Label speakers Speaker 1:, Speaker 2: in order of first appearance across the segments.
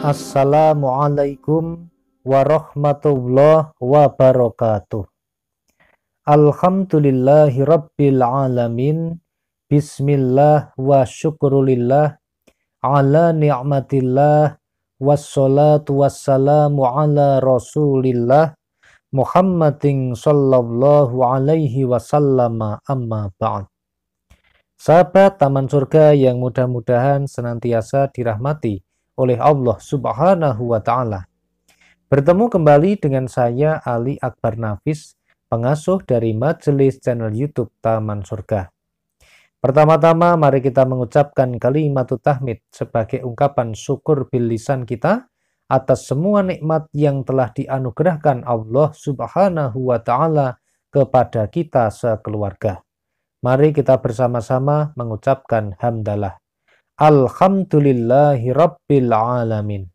Speaker 1: Assalamualaikum warahmatullahi wabarakatuh. Alhamdulillahi rabbil alamin. Bismillah wa syukurulillah. ala ni'matillah wassalatu wassalamu ala rasulillah Muhammadin sallallahu alaihi wasallama amma ba'd. Sahabat Taman Surga yang mudah-mudahan senantiasa dirahmati oleh Allah Subhanahu wa taala. Bertemu kembali dengan saya Ali Akbar Nafis, pengasuh dari majelis channel YouTube Taman Surga. Pertama-tama mari kita mengucapkan kalimat tahmid sebagai ungkapan syukur bilisan kita atas semua nikmat yang telah dianugerahkan Allah Subhanahu wa taala kepada kita sekeluarga. Mari kita bersama-sama mengucapkan hamdalah. Alhamdulillahi Rabbil Alamin.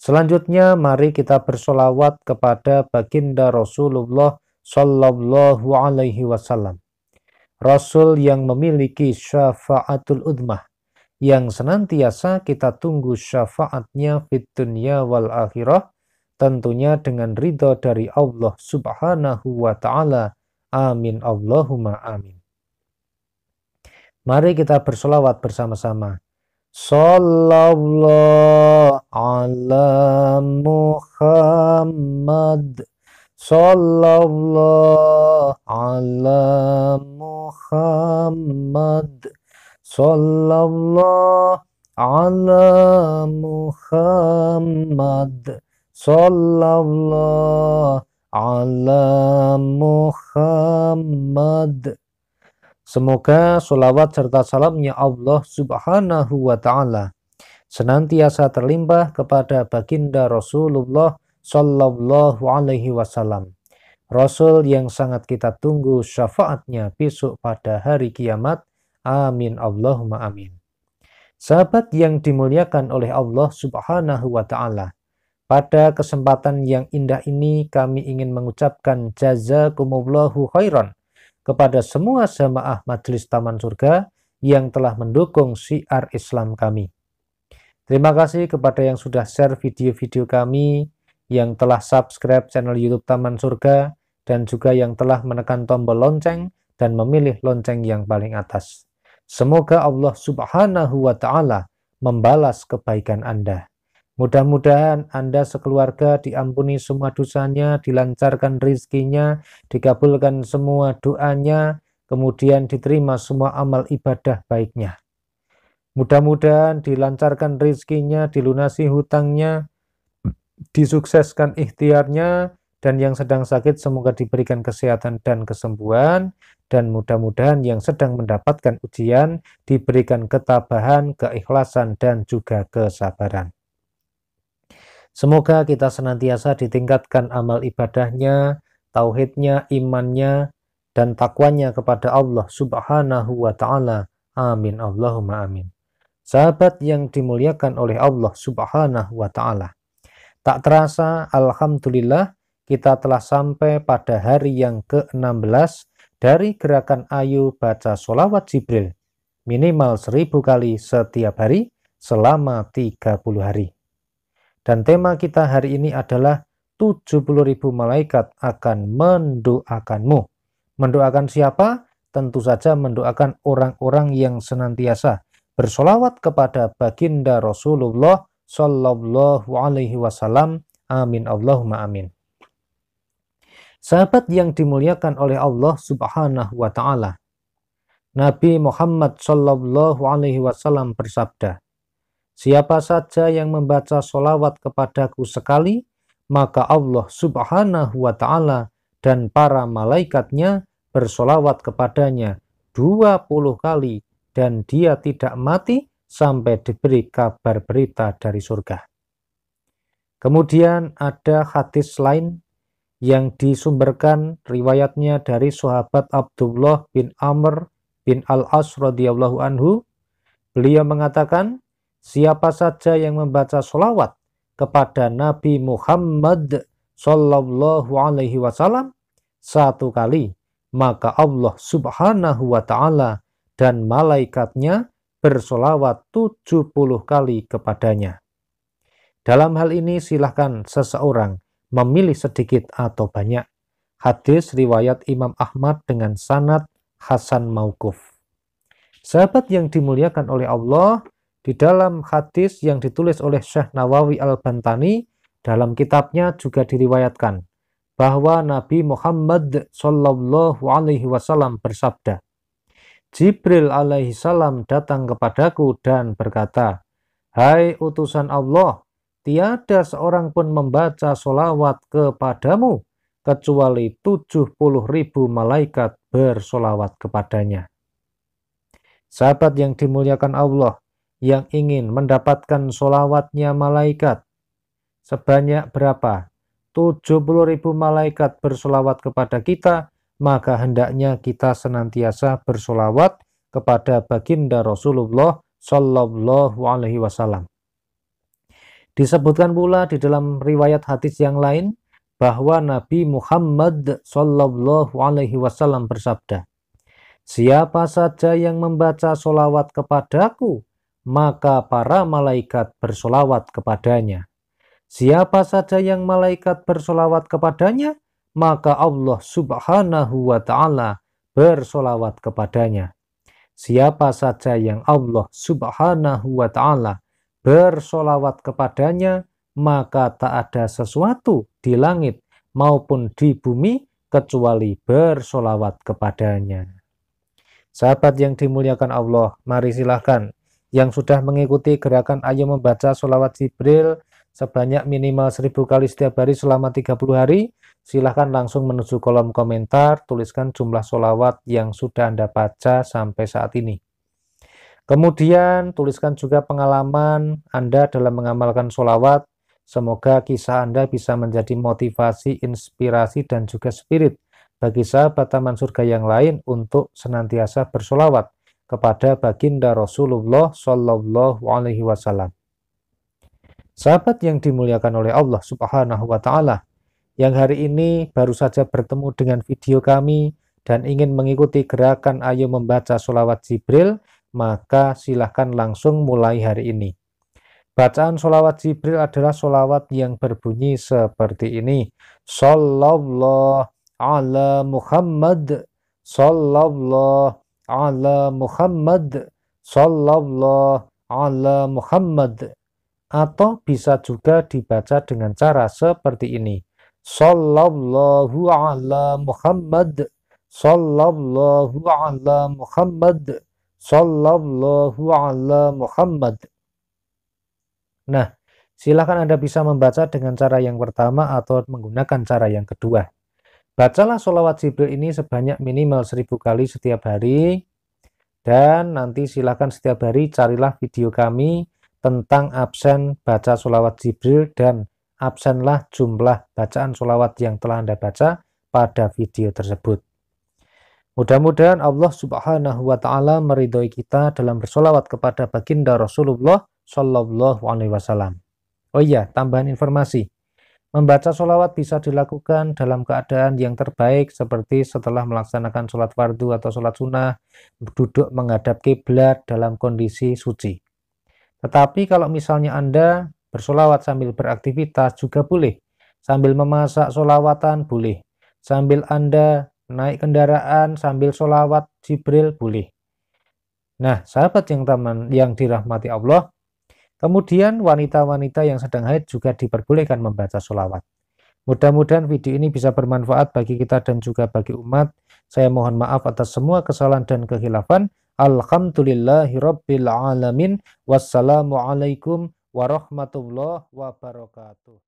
Speaker 1: Selanjutnya mari kita bersolawat kepada baginda Rasulullah Sallallahu Alaihi Wasallam. Rasul yang memiliki syafaatul udmah yang senantiasa kita tunggu syafaatnya di dunia wal akhirah tentunya dengan ridho dari Allah subhanahu wa ta'ala amin Allahumma amin Mari kita bersolawat bersama-sama. Sallallahu ala Muhammad. Sallallahu ala Muhammad. Sallallahu ala Muhammad. Sallallahu ala Muhammad. Semoga solawat serta salamnya Allah subhanahu wa ta'ala senantiasa terlimpah kepada baginda Rasulullah sallallahu alaihi wasallam. Rasul yang sangat kita tunggu syafaatnya besok pada hari kiamat. Amin Allahumma amin. Sahabat yang dimuliakan oleh Allah subhanahu wa ta'ala. Pada kesempatan yang indah ini kami ingin mengucapkan jazakumullahu khairan kepada semua jamaah Majelis Taman Surga yang telah mendukung syiar Islam kami. Terima kasih kepada yang sudah share video-video kami, yang telah subscribe channel YouTube Taman Surga, dan juga yang telah menekan tombol lonceng dan memilih lonceng yang paling atas. Semoga Allah Subhanahu wa Ta'ala membalas kebaikan Anda. Mudah-mudahan Anda sekeluarga diampuni semua dosanya, dilancarkan rizkinya, dikabulkan semua doanya, kemudian diterima semua amal ibadah baiknya. Mudah-mudahan dilancarkan rizkinya, dilunasi hutangnya, disukseskan ikhtiarnya, dan yang sedang sakit semoga diberikan kesehatan dan kesembuhan, dan mudah-mudahan yang sedang mendapatkan ujian diberikan ketabahan, keikhlasan, dan juga kesabaran. Semoga kita senantiasa ditingkatkan amal ibadahnya, tauhidnya, imannya, dan takwanya kepada Allah subhanahu wa ta'ala. Amin. Allahumma amin. Sahabat yang dimuliakan oleh Allah subhanahu wa ta'ala. Tak terasa, Alhamdulillah, kita telah sampai pada hari yang ke-16 dari gerakan Ayu Baca Solawat Jibril minimal 1000 kali setiap hari selama 30 hari. Dan tema kita hari ini adalah 70.000 malaikat akan mendoakanmu. Mendoakan siapa? Tentu saja mendoakan orang-orang yang senantiasa bersolawat kepada baginda Rasulullah saw. Alaihi Wasallam. Amin Allahumma amin. Sahabat yang dimuliakan oleh Allah Subhanahu wa taala. Nabi Muhammad Shallallahu alaihi wasallam bersabda, Siapa saja yang membaca solawat kepadaku sekali, maka Allah subhanahu wa ta'ala dan para malaikatnya bersolawat kepadanya 20 kali dan dia tidak mati sampai diberi kabar berita dari surga. Kemudian ada hadis lain yang disumberkan riwayatnya dari sahabat Abdullah bin Amr bin Al-As radhiyallahu anhu. Beliau mengatakan, siapa saja yang membaca sholawat kepada Nabi Muhammad Sallallahu Alaihi Wasallam satu kali, maka Allah Subhanahu Wa Ta'ala dan malaikatnya bersolawat 70 kali kepadanya. Dalam hal ini silahkan seseorang memilih sedikit atau banyak. Hadis riwayat Imam Ahmad dengan sanad Hasan Maukuf. Sahabat yang dimuliakan oleh Allah, di dalam hadis yang ditulis oleh Syekh Nawawi Al-Bantani dalam kitabnya juga diriwayatkan bahwa Nabi Muhammad Shallallahu Alaihi Wasallam bersabda, Jibril alaihi salam datang kepadaku dan berkata, Hai utusan Allah, tiada seorang pun membaca solawat kepadamu, kecuali 70 ribu malaikat bersolawat kepadanya. Sahabat yang dimuliakan Allah, yang ingin mendapatkan solawatnya malaikat. Sebanyak berapa? 70 ribu malaikat bersolawat kepada kita, maka hendaknya kita senantiasa bersolawat kepada baginda Rasulullah Shallallahu Alaihi Wasallam. Disebutkan pula di dalam riwayat hadis yang lain bahwa Nabi Muhammad Shallallahu Alaihi Wasallam bersabda, Siapa saja yang membaca solawat kepadaku, maka para malaikat bersolawat kepadanya. Siapa saja yang malaikat bersolawat kepadanya, maka Allah subhanahu wa ta'ala bersolawat kepadanya. Siapa saja yang Allah subhanahu wa ta'ala bersolawat kepadanya, maka tak ada sesuatu di langit maupun di bumi kecuali bersolawat kepadanya. Sahabat yang dimuliakan Allah, mari silahkan yang sudah mengikuti gerakan Ayo Membaca Solawat Jibril sebanyak minimal seribu kali setiap hari selama 30 hari, silahkan langsung menuju kolom komentar, tuliskan jumlah solawat yang sudah Anda baca sampai saat ini. Kemudian tuliskan juga pengalaman Anda dalam mengamalkan solawat. Semoga kisah Anda bisa menjadi motivasi, inspirasi, dan juga spirit bagi sahabat Taman Surga yang lain untuk senantiasa bersolawat kepada baginda Rasulullah Shallallahu Alaihi Wasallam. Sahabat yang dimuliakan oleh Allah Subhanahu Wa Taala, yang hari ini baru saja bertemu dengan video kami dan ingin mengikuti gerakan Ayo Membaca Solawat Jibril, maka silahkan langsung mulai hari ini. Bacaan solawat Jibril adalah solawat yang berbunyi seperti ini. Sallallahu ala Muhammad. Sallallahu ala Muhammad sallallahu ala Muhammad atau bisa juga dibaca dengan cara seperti ini sallallahu ala Muhammad sallallahu ala Muhammad sallallahu ala Muhammad nah silakan Anda bisa membaca dengan cara yang pertama atau menggunakan cara yang kedua Bacalah sholawat Jibril ini sebanyak minimal seribu kali setiap hari. Dan nanti silahkan setiap hari carilah video kami tentang absen baca sholawat Jibril dan absenlah jumlah bacaan sholawat yang telah Anda baca pada video tersebut. Mudah-mudahan Allah Subhanahu wa taala meridhoi kita dalam bersolawat kepada baginda Rasulullah sallallahu alaihi wasallam. Oh iya, tambahan informasi. Membaca sholawat bisa dilakukan dalam keadaan yang terbaik seperti setelah melaksanakan sholat fardu atau sholat sunnah, duduk menghadap kiblat dalam kondisi suci. Tetapi kalau misalnya Anda bersolawat sambil beraktivitas juga boleh, sambil memasak solawatan boleh, sambil Anda naik kendaraan sambil solawat Jibril boleh. Nah, sahabat yang teman yang dirahmati Allah, Kemudian wanita-wanita yang sedang haid juga diperbolehkan membaca sholawat. Mudah-mudahan video ini bisa bermanfaat bagi kita dan juga bagi umat. Saya mohon maaf atas semua kesalahan dan kehilafan. Alhamdulillahirrabbilalamin. Wassalamualaikum warahmatullahi wabarakatuh.